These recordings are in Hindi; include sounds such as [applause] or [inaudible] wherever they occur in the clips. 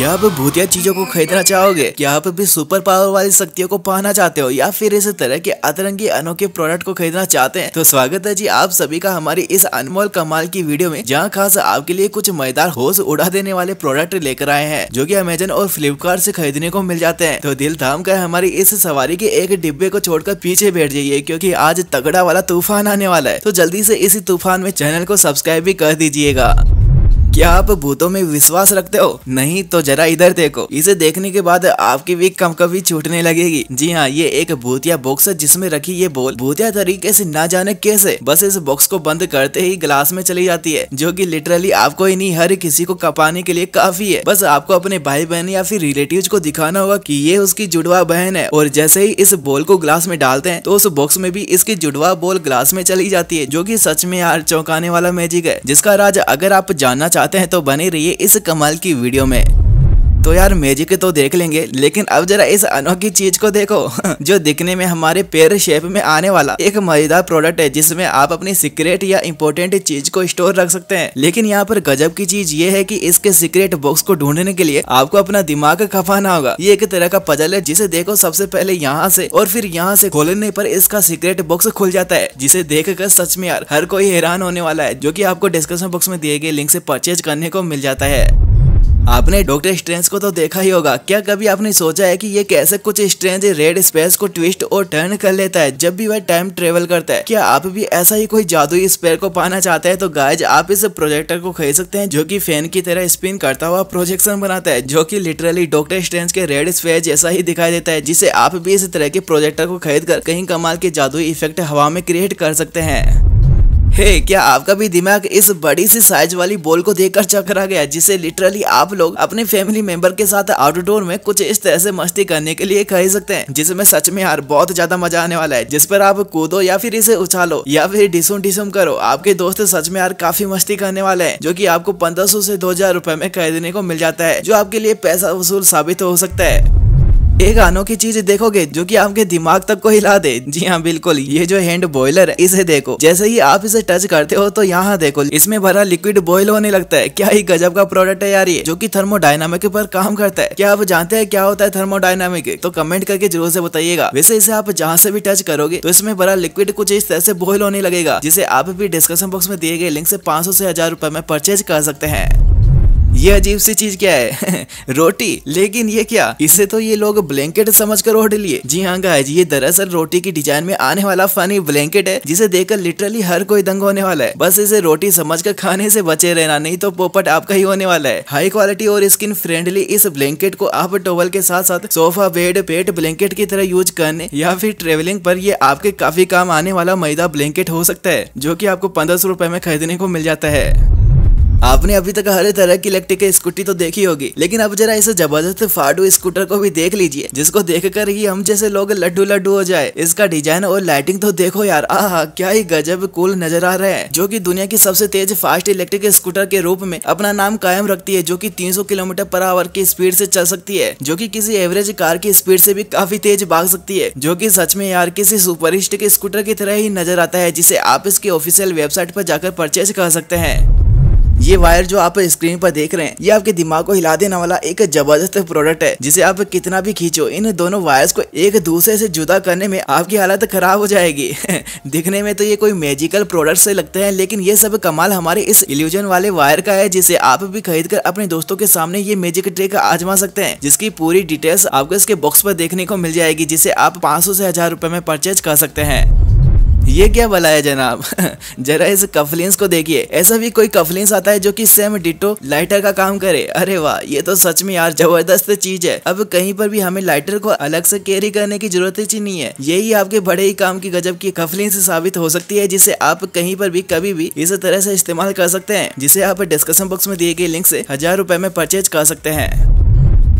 क्या आप भूतिया चीजों को खरीदना चाहोगे क्या आप भी सुपर पावर वाली शक्तियों को पाना चाहते हो या फिर इस तरह के अतरंगी अनोखे प्रोडक्ट को खरीदना चाहते हैं तो स्वागत है जी आप सभी का हमारी इस अनमोल कमाल की वीडियो में जहाँ खास आपके लिए कुछ मजेदार होश उड़ा देने वाले प्रोडक्ट लेकर आए हैं जो की अमेजन और फ्लिपकार्ट से खरीदने को मिल जाते हैं तो दिल थाम कर हमारी इस सवारी के एक डिब्बे को छोड़कर पीछे बैठ जाइए क्यूँकी आज तगड़ा वाला तूफान आने वाला है तो जल्दी से इसी तूफान में चैनल को सब्सक्राइब भी कर दीजिएगा क्या आप भूतों में विश्वास रखते हो नहीं तो जरा इधर देखो इसे देखने के बाद आपकी भी कम कभी छूटने लगेगी जी हाँ ये एक भूतिया बॉक्स है जिसमें रखी ये बोल भूतिया तरीके से ना जाने कैसे बस इस बॉक्स को बंद करते ही ग्लास में चली जाती है जो की लिटरली आपको ही नहीं हर किसी को कपाने के लिए काफी है बस आपको अपने भाई बहन या फिर रिलेटिव को दिखाना होगा की ये उसकी जुड़वा बहन है और जैसे ही इस बोल को ग्लास में डालते हैं तो उस बॉक्स में भी इसकी जुड़वा बोल ग्लास में चली जाती है जो की सच में यार चौंकाने वाला मैजिक है जिसका राज अगर आप जानना चाहते चाहते हैं तो बने रहिए इस कमाल की वीडियो में तो यार मैजिक तो देख लेंगे लेकिन अब जरा इस अनोखी चीज को देखो [laughs] जो दिखने में हमारे पेयर शेप में आने वाला एक मजेदार प्रोडक्ट है जिसमें आप अपनी सीक्रेट या इम्पोर्टेंट चीज को स्टोर रख सकते हैं लेकिन यहाँ पर गजब की चीज ये है कि इसके सीक्रेट बॉक्स को ढूंढने के लिए आपको अपना दिमाग खफाना होगा ये एक तरह का पजल है जिसे देखो सबसे पहले यहाँ से और फिर यहाँ से खोलने पर इसका सीक्रेट बॉक्स खुल जाता है जिसे देख कर सच में यार हर कोई हैरान होने वाला है जो की आपको डिस्क्रिप्शन बॉक्स में दिए गए लिंक ऐसी परचेज करने को मिल जाता है आपने डॉक्टर स्ट्रेंज को तो देखा ही होगा क्या कभी आपने सोचा है कि ये कैसे कुछ स्ट्रेंज रेड स्पेस को ट्विस्ट और टर्न कर लेता है जब भी वह टाइम ट्रेवल करता है क्या आप भी ऐसा ही कोई जादुई स्पेयर को पाना चाहते हैं तो गाइज आप इस प्रोजेक्टर को खरीद सकते हैं जो कि फैन की तरह स्पिन करता हुआ प्रोजेक्शन बनाता है जो कि लिटरली डॉक्टर स्ट्रेंज के रेड स्पेयर जैसा ही दिखाई देता है जिसे आप भी इस तरह के प्रोजेक्टर को खरीद कर कहीं कमाल के जादुई इफेक्ट हवा में क्रिएट कर सकते हैं हे hey, क्या आपका भी दिमाग इस बड़ी सी साइज वाली बॉल को देखकर चकरा गया जिसे लिटरली आप लोग अपने फैमिली मेंबर के साथ आउटडोर में कुछ इस तरह से मस्ती करने के लिए खरीद सकते हैं जिसमें सच में यार बहुत ज्यादा मजा आने वाला है जिस पर आप कूदो या फिर इसे उछालो या फिर डिसुम डिसुम करो आपके दोस्त सच में यार काफी मस्ती करने वाले है जो की आपको पंद्रह सौ से दो हजार में खरीदने को मिल जाता है जो आपके लिए पैसा वसूल साबित हो सकता है एक अनोखी चीज देखोगे जो कि आपके दिमाग तक को हिला दे जी हाँ बिल्कुल ये जो हैंड बॉयलर है इसे देखो जैसे ही आप इसे टच करते हो तो यहाँ देखो इसमें भरा लिक्विड बॉयल होने लगता है क्या ही गजब का प्रोडक्ट है यार ये जो कि थर्मोडाइनामिक पर काम करता है क्या आप जानते हैं क्या होता है डायनामिक तो कमेंट करके जरूर से बताइएगा वैसे इसे आप जहाँ से भी टच करोगे तो इसमें भरा लिक्विड कुछ इस तरह से बॉयल होने लगेगा जिसे आप भी डिस्क्रिप्शन बॉक्स में दिए गए लिंक से पाँच से हजार रुपए में परचेज कर सकते हैं ये अजीब सी चीज क्या है [laughs] रोटी लेकिन ये क्या इसे तो ये लोग ब्लैंकेट समझ कर ओढ़ लिए जी हाँ गाइज ये दरअसल रोटी की डिजाइन में आने वाला फनी ब्लैंकेट है जिसे देखकर लिटरली हर कोई दंग होने वाला है बस इसे रोटी समझ कर खाने से बचे रहना नहीं तो पोपट आपका ही होने वाला है हाई क्वालिटी और स्किन फ्रेंडली इस ब्लैंकेट को आप टोवल के साथ साथ सोफा बेड पेट ब्लैंकेट की तरह यूज करने या फिर ट्रेवलिंग पर ये आपके काफी काम आने वाला मैदा ब्लैंकेट हो सकता है जो की आपको पंद्रह सौ में खरीदने को मिल जाता है आपने अभी तक हर तरह की इलेक्ट्रिक स्कूटी तो देखी होगी लेकिन अब जरा इस जबरदस्त फाड़ू स्कूटर को भी देख लीजिए जिसको देख कर ही हम जैसे लोग लड्डू लड्डू हो जाए इसका डिजाइन और लाइटिंग तो देखो यार आह क्या ही गजब कूल नजर आ रहा है जो की दुनिया की सबसे तेज फास्ट इलेक्ट्रिक स्कूटर के रूप में अपना नाम कायम रखती है जो की तीन किलोमीटर पर आवर की स्पीड ऐसी चल सकती है जो की किसी एवरेज कार की स्पीड से भी काफी तेज भाग सकती है जो की सच में यार किसी सुपरिस्ट के स्कूटर की तरह ही नजर आता है जिसे आप इसके ऑफिशियल वेबसाइट पर जाकर परचेज कर सकते हैं ये वायर जो आप स्क्रीन पर देख रहे हैं ये आपके दिमाग को हिला देने वाला एक जबरदस्त प्रोडक्ट है जिसे आप कितना भी खींचो इन दोनों वायर्स को एक दूसरे से जुदा करने में आपकी हालत खराब हो जाएगी [laughs] दिखने में तो ये कोई मैजिकल प्रोडक्ट से लगते हैं लेकिन ये सब कमाल हमारे इस इल्यूजन वाले वायर का है जिसे आप भी खरीद कर अपने दोस्तों के सामने ये मैजिक ट्रिक आजमा सकते हैं जिसकी पूरी डिटेल्स आपको इसके बॉक्स पर देखने को मिल जाएगी जिसे आप पाँच सौ से हजार रुपए में परचेज कर सकते हैं ये क्या बला है जनाब [laughs] जरा इस कफलिंस को देखिए ऐसा भी कोई कफलिंस आता है जो कि सेम डिटो लाइटर का काम करे अरे वाह ये तो सच में यार जबरदस्त चीज है अब कहीं पर भी हमें लाइटर को अलग से कैरी करने की जरूरत ही नहीं है यही आपके बड़े ही काम की गजब की कफलिंस साबित हो सकती है जिसे आप कहीं पर भी कभी भी इस तरह से इस्तेमाल कर सकते हैं जिसे आप डिस्कशन बॉक्स में दिए गए लिंक से हजार रुपए में परचेज कर सकते हैं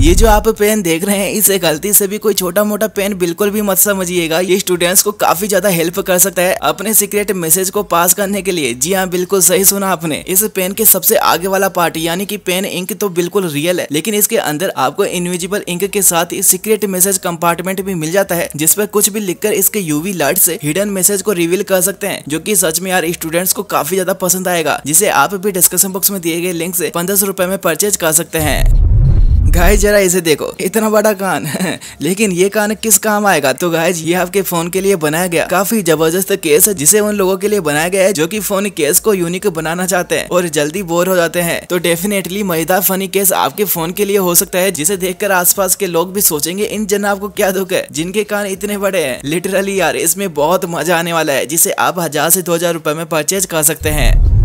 ये जो आप पेन देख रहे हैं इसे गलती से भी कोई छोटा मोटा पेन बिल्कुल भी मत समझिएगा ये स्टूडेंट्स को काफी ज्यादा हेल्प कर सकता है अपने सीक्रेट मैसेज को पास करने के लिए जी हाँ बिल्कुल सही सुना आपने इस पेन के सबसे आगे वाला पार्ट यानी कि पेन इंक तो बिल्कुल रियल है लेकिन इसके अंदर आपको इनविजिबल इंक के साथ ही सीक्रेट मैसेज कंपार्टमेंट भी मिल जाता है जिसपे कुछ भी लिखकर इसके यूवी लाइट से हिडन मैसेज को रिवील कर सकते हैं जो की सच में यार स्टूडेंट्स को काफी ज्यादा पसंद आएगा जिसे आप भी डिस्कशन बॉक्स में दिए गए लिंक से पंद्रह सौ में परचेज कर सकते हैं गाय जरा इसे देखो इतना बड़ा कान [laughs] लेकिन ये कान किस काम आएगा तो गाय ये आपके फोन के लिए बनाया गया काफी जबरदस्त केस है जिसे उन लोगों के लिए बनाया गया है जो की फोन केस को यूनिक बनाना चाहते हैं और जल्दी बोर हो जाते हैं तो डेफिनेटली मजेदार फनी केस आपके फोन के लिए हो सकता है जिसे देख कर के लोग भी सोचेंगे इन जनाब को क्या दुख है जिनके कान इतने बड़े है लिटरली यार इसमें बहुत मजा आने वाला है जिसे आप हजार से दो हजार रूपए में परचेज कर सकते हैं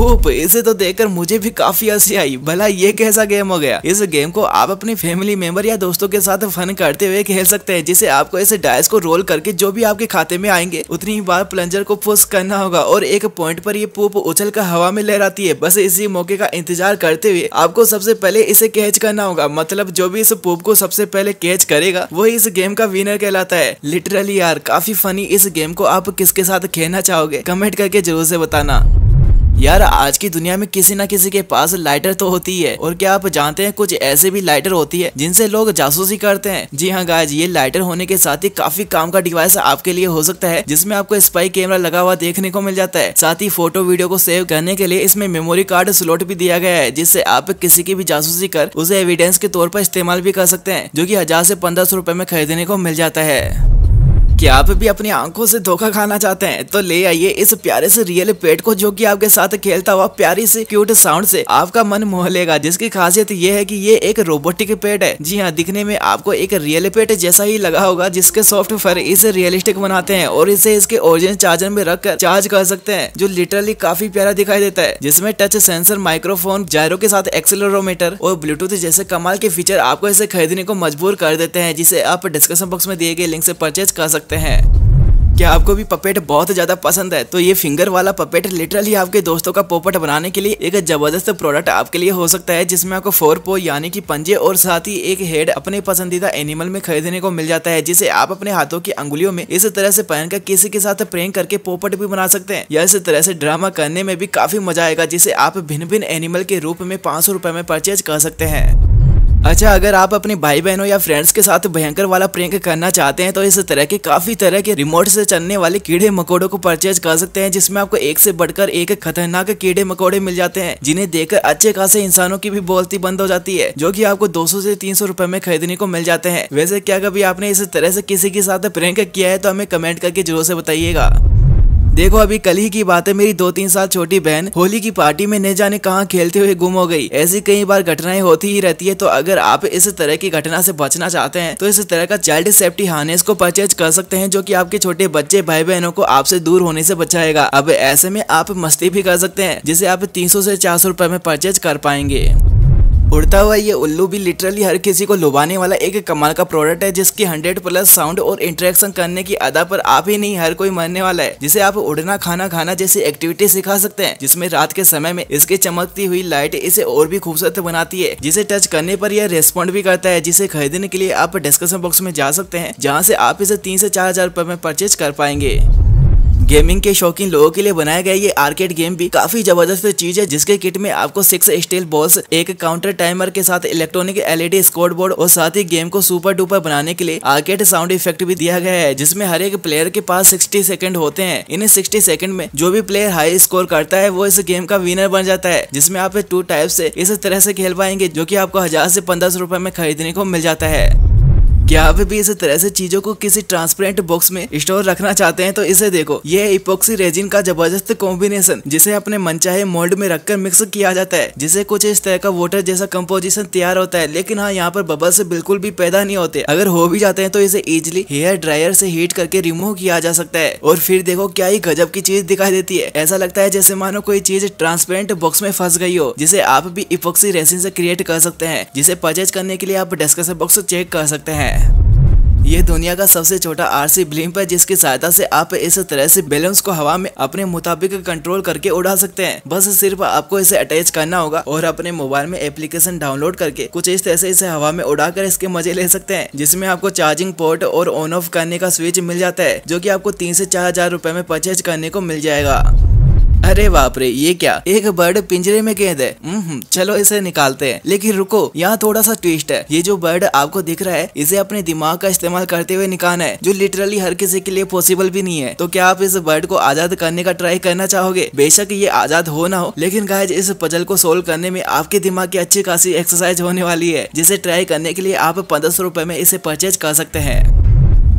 ओप इसे तो देखकर मुझे भी काफी हंसी आई भला ये कैसा गेम हो गया इस गेम को आप अपने फैमिली मेंबर या दोस्तों के साथ फन करते हुए खेल सकते हैं जिसे आपको ऐसे डाइस को रोल करके जो भी आपके खाते में आएंगे उतनी ही बार प्लंजर को पुश करना होगा और एक पॉइंट पर ये पोप उछल कर हवा में लहराती है बस इसी मौके का इंतजार करते हुए आपको सबसे पहले इसे कैच करना होगा मतलब जो भी इस पोप को सबसे पहले कैच करेगा वही इस गेम का विनर कहलाता है लिटरली यार काफी फनी इस गेम को आप किसके साथ खेलना चाहोगे कमेंट करके जरूर से बताना यार आज की दुनिया में किसी न किसी के पास लाइटर तो होती है और क्या आप जानते हैं कुछ ऐसे भी लाइटर होती है जिनसे लोग जासूसी करते हैं जी हाँ गाय ये लाइटर होने के साथ ही काफी काम का डिवाइस आपके लिए हो सकता है जिसमें आपको स्पाई कैमरा लगा हुआ देखने को मिल जाता है साथ ही फोटो वीडियो को सेव करने के लिए इसमें मेमोरी कार्ड स्लॉट भी दिया गया है जिससे आप किसी की भी जासूसी कर उसे एविडेंस के तौर पर इस्तेमाल भी कर सकते हैं जो की हजार से पंद्रह सौ में खरीदने को मिल जाता है क्या आप भी अपनी आंखों से धोखा खाना चाहते हैं तो ले आइए इस प्यारे से रियल पेट को जो कि आपके साथ खेलता हुआ प्यारी से क्यूट साउंड से आपका मन मोह लेगा जिसकी खासियत ये है कि ये एक रोबोटिक पेट है जी हाँ दिखने में आपको एक रियल पेट जैसा ही लगा होगा जिसके सॉफ्ट फर इसे रियलिस्टिक बनाते हैं और इसे इसके ओरिजिनल चार्जर में रख कर चार्ज कर सकते हैं जो लिटरली काफी प्यारा दिखाई देता है जिसमे टच सेंसर माइक्रोफोन जायरो के साथ एक्सेलरोमीटर और ब्लूटूथ जैसे कमाल के फीचर आपको इसे खरीदने को मजबूर कर देते हैं जिसे आप डिस्क्रिप्शन बॉक्स में दिए गए लिंक से परचेज कर सकते हैं करते हैं क्या आपको भी पपेट बहुत ज़्यादा पसंद है तो ये फिंगर वाला पपेट लिटरली आपके दोस्तों का पोपट बनाने के लिए एक ज़बरदस्त प्रोडक्ट आपके लिए हो सकता है जिसमें आपको फोर पो यानी कि पंजे और साथ ही एक हेड अपने पसंदीदा एनिमल में खरीदने को मिल जाता है जिसे आप अपने हाथों की अंगुलियों में इस तरह से पहनकर किसी के साथ प्रेम करके पोपट भी बना सकते हैं या इस तरह से ड्रामा करने में भी काफ़ी मजा आएगा जिसे आप भिन्न भिन्न एनिमल के रूप में पाँच सौ में परचेज कर सकते हैं अच्छा अगर आप अपने भाई बहनों या फ्रेंड्स के साथ भयंकर वाला प्रैंक करना चाहते हैं तो इस तरह के काफी तरह के रिमोट से चलने वाले कीड़े मकोड़ों को परचेज कर सकते हैं जिसमें आपको एक से बढ़कर एक खतरनाक कीड़े मकोड़े मिल जाते हैं जिन्हें देखकर अच्छे खासे इंसानों की भी बोलती बंद हो जाती है जो की आपको दो सौ से तीन सौ में खरीदने को मिल जाते हैं वैसे क्या कभी आपने इस तरह से किसी के साथ प्रैंक किया है तो हमें कमेंट करके जरूर से बताइएगा देखो अभी कल ही की बात है मेरी दो तीन साल छोटी बहन होली की पार्टी में न जाने कहाँ खेलते हुए गुम हो गई ऐसी कई बार घटनाएं होती ही रहती है तो अगर आप इस तरह की घटना से बचना चाहते हैं तो इस तरह का चाइल्ड सेफ्टी हार्नेस को परचेज कर सकते हैं जो की आपके छोटे बच्चे भाई बहनों को आपसे दूर होने से बचाएगा अब ऐसे में आप मस्ती भी कर सकते हैं जिसे आप तीन सौ से चार सौ में परचेज कर पाएंगे उड़ता हुआ ये उल्लू भी लिटरली हर किसी को लुभाने वाला एक कमाल का प्रोडक्ट है जिसकी 100 प्लस साउंड और इंटरेक्शन करने की अदा पर आप ही नहीं हर कोई मरने वाला है जिसे आप उड़ना खाना खाना जैसी एक्टिविटी सिखा सकते हैं जिसमें रात के समय में इसकी चमकती हुई लाइट इसे और भी खूबसूरत बनाती है जिसे टच करने पर यह रेस्पॉन्ड भी करता है जिसे खरीदने के लिए आप डिस्कशन बॉक्स में जा सकते हैं जहाँ से आप इसे तीन से चार हजार में परचेज कर पाएंगे गेमिंग के शौकीन लोगों के लिए बनाया गया ये आर्केड गेम भी काफी जबरदस्त चीज है जिसके किट में आपको सिक्स स्टील बॉल्स एक काउंटर टाइमर के साथ इलेक्ट्रॉनिक एलईडी स्कोर बोर्ड और साथ ही गेम को सुपर डुपर बनाने के लिए आर्केड साउंड इफेक्ट भी दिया गया है जिसमें हर एक प्लेयर के पास सिक्सटी सेकंड होते हैं इन सिक्सटी सेकंड में जो भी प्लेयर हाई स्कोर करता है वो इस गेम का विनर बन जाता है जिसमे आप टू टाइप से इस तरह से खेल पाएंगे जो की आपको हजार से पंद्रह सौ में खरीदने को मिल जाता है क्या आप भी इस तरह से चीजों को किसी ट्रांसपेरेंट बॉक्स में स्टोर रखना चाहते हैं तो इसे देखो ये इपोक्सी रेजिन का जबरदस्त कॉम्बिनेशन जिसे अपने मनचाहे मोल्ड में रखकर मिक्स किया जाता है जिसे कुछ इस तरह का वोटर जैसा कम्पोजिशन तैयार होता है लेकिन हाँ यहाँ पर बबल से बिल्कुल भी पैदा नहीं होते अगर हो भी जाते हैं तो इसे इजिली हेयर ड्रायर से हीट करके रिमूव किया जा सकता है और फिर देखो क्या ही गजब की चीज दिखाई देती है ऐसा लगता है जैसे मानो कोई चीज ट्रांसपेरेंट बॉक्स में फंस गई हो जिसे आप भी इपोक्सी रेसिन से क्रिएट कर सकते हैं जिसे परचेज करने के लिए आप डिस्कशन बॉक्स चेक कर सकते हैं है ये दुनिया का सबसे छोटा आरसी ब्लिम्प है जिसकी सहायता से आप इस तरह से बैलून्स को हवा में अपने मुताबिक कंट्रोल करके उड़ा सकते हैं बस सिर्फ आपको इसे अटैच करना होगा और अपने मोबाइल में एप्लीकेशन डाउनलोड करके कुछ इस तरह से इसे हवा में उड़ाकर इसके मजे ले सकते हैं जिसमें आपको चार्जिंग पोर्ट और ऑन ऑफ करने का स्विच मिल जाता है जो की आपको तीन ऐसी चार हजार रूपए में परचेज करने को मिल जाएगा अरे बाप रे ये क्या एक बर्ड पिंजरे में कैद है हम्म, चलो इसे निकालते हैं लेकिन रुको यहाँ थोड़ा सा ट्विस्ट है ये जो बर्ड आपको दिख रहा है इसे अपने दिमाग का इस्तेमाल करते हुए निकालना है जो लिटरली हर किसी के लिए पॉसिबल भी नहीं है तो क्या आप इस बर्ड को आजाद करने का ट्राई करना चाहोगे बेशक ये आजाद हो ना हो लेकिन गायज इस पजल को सोल्व करने में आपके दिमाग की अच्छी खासी एक्सरसाइज होने वाली है जिसे ट्राई करने के लिए आप पंद्रह सौ में इसे परचेज कर सकते हैं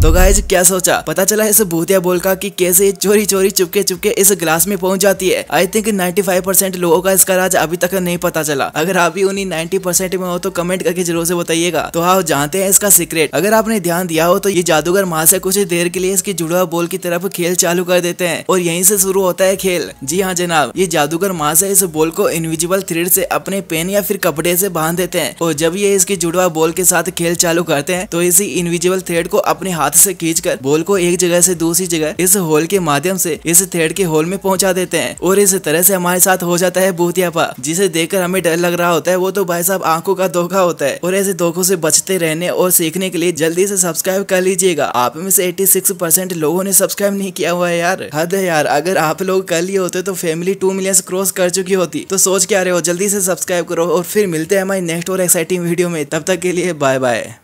तो गाइज क्या सोचा पता चला इस भूतिया बोल का की कैसे चोरी चोरी चुपके चुपके इस ग्लास में पहुंच जाती है आई थिंक 95% लोगों का इसका राज अभी तक नहीं पता चला अगर आप भी उन्हीं 90% में हो तो कमेंट करके जरूर से बताइएगा तो हाँ जानते हैं इसका सीक्रेट अगर आपने ध्यान दिया हो तो ये जादूगर माँ से कुछ देर के लिए इसकी जुड़वा बोल की तरफ खेल चालू कर देते हैं और यहीं से शुरू होता है खेल जी हाँ जनाब ये जादूगर माँ से इस बोल को इनविजिबल थ्रेड से अपने पेन या फिर कपड़े से बांध देते हैं और जब ये इसकी जुड़वा बोल के साथ खेल चालू करते हैं तो इसी इनविजिबल थ्रेड को अपने हाथ हाथ से खींचकर बॉल को एक जगह से दूसरी जगह इस होल के माध्यम से इस थ्रेड के होल में पहुंचा देते हैं और इस तरह से हमारे साथ हो जाता है भूतियापा जिसे देखकर हमें डर लग रहा होता है वो तो भाई साहब आंखों का धोखा होता है और ऐसे धोखों से बचते रहने और सीखने के लिए जल्दी से सब्सक्राइब कर लीजिएगा आप में से 86 परसेंट लोगों ने सब्सक्राइब नहीं किया हुआ है यार हद है यार अगर आप लोग कर लिए होते तो फैमिली टू मिलियंस क्रॉस कर चुकी होती तो सोच क्या रहे हो जल्दी से सब्सक्राइब करो और फिर मिलते हैं हमारी नेक्स्ट और एक्साइटिंग वीडियो में तब तक के लिए बाय बाय